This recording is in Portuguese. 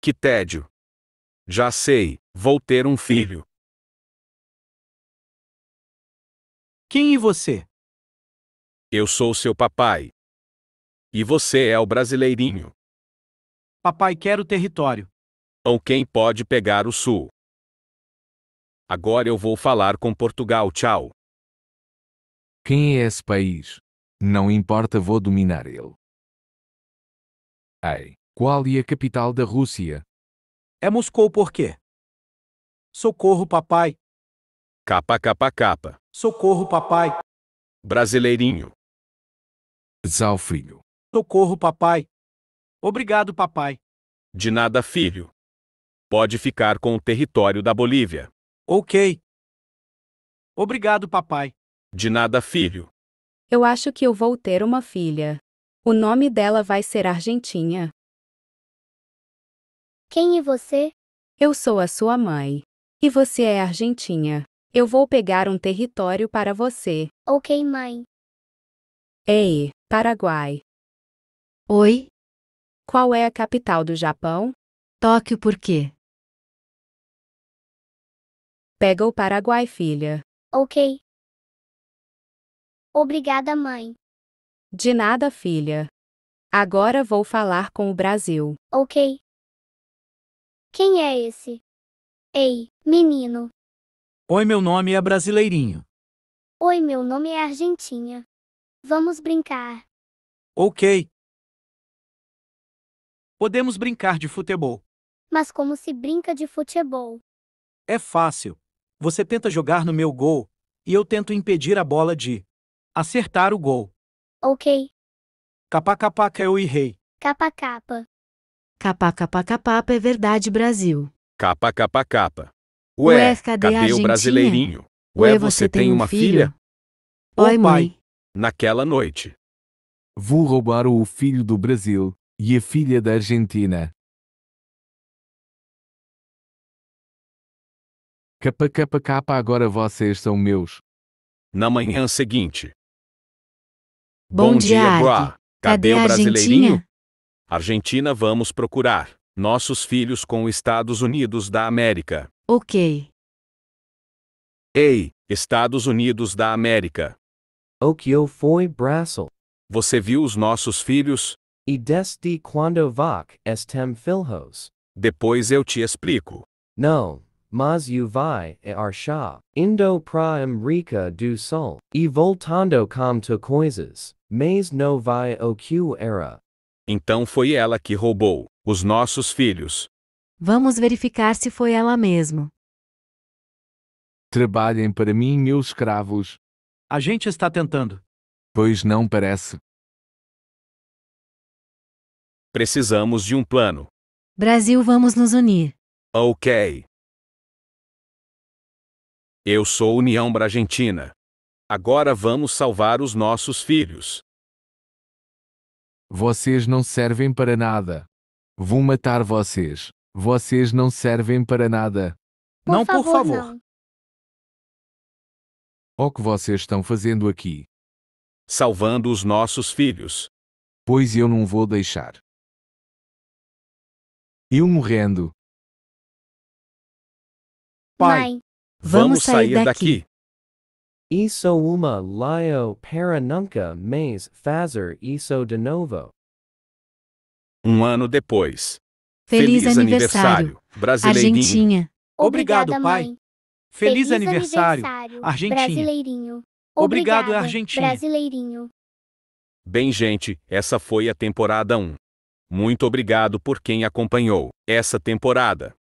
Que tédio! Já sei, vou ter um filho. Quem e você? Eu sou seu papai. E você é o brasileirinho. Papai quer o território. Ou quem pode pegar o sul. Agora eu vou falar com Portugal, tchau. Quem é esse país? Não importa, vou dominar ele. Ai. Qual é a capital da Rússia? É Moscou por quê? Socorro, papai. Capa, capa, capa. Socorro, papai. Brasileirinho. Zal, filho. Socorro, papai. Obrigado, papai. De nada, filho. Pode ficar com o território da Bolívia. Ok. Obrigado, papai. De nada, filho. Eu acho que eu vou ter uma filha. O nome dela vai ser Argentinha. Quem é você? Eu sou a sua mãe. E você é argentina. Eu vou pegar um território para você. Ok, mãe. Ei, Paraguai. Oi? Qual é a capital do Japão? Tóquio por quê? Pega o Paraguai, filha. Ok. Obrigada, mãe. De nada, filha. Agora vou falar com o Brasil. Ok. Quem é esse? Ei, menino. Oi, meu nome é Brasileirinho. Oi, meu nome é Argentinha. Vamos brincar. Ok. Podemos brincar de futebol. Mas como se brinca de futebol? É fácil. Você tenta jogar no meu gol e eu tento impedir a bola de acertar o gol. Ok. Capa capa eu e rei. Capa capa. KKKK é verdade Brasil. KKKK. Ué, Ué cadê, cadê o brasileirinho? Ué, Ué você, você tem, tem uma filha? filha? Oi, Mãe. Naquela noite. Vou roubar o filho do Brasil e a filha da Argentina. KKKK agora vocês são meus. Na manhã seguinte. Bom, Bom dia, dia Cadê, cadê o brasileirinho? Argentina vamos procurar nossos filhos com Estados Unidos da América. Ok. Ei, Estados Unidos da América. O que foi Brasil? Você viu os nossos filhos? E desde quando vak estem filhos? Depois eu te explico. Não, mas eu vai e archar, indo pra América do Sul, e voltando com tu coisas, mas não vai o que era. Então foi ela que roubou os nossos filhos. Vamos verificar se foi ela mesmo. Trabalhem para mim, meus escravos. A gente está tentando. Pois não parece. Precisamos de um plano. Brasil, vamos nos unir. Ok. Eu sou União Bragentina. Agora vamos salvar os nossos filhos. Vocês não servem para nada. Vou matar vocês. Vocês não servem para nada. Por não, favor, por favor. O que vocês estão fazendo aqui? Salvando os nossos filhos. Pois eu não vou deixar. Eu morrendo. Pai, vamos, sair, daqui. Isso é uma lio para nunca mais fazer isso de novo. Um ano depois. Feliz, Feliz aniversário, brasileirinho. Argentina. Obrigado, Obrigada, pai. Mãe. Feliz, Feliz aniversário, aniversário Argentina. Brasileirinho. Obrigado, Obrigada, Argentina. Brasileirinho. Bem, gente, essa foi a temporada 1. Muito obrigado por quem acompanhou essa temporada.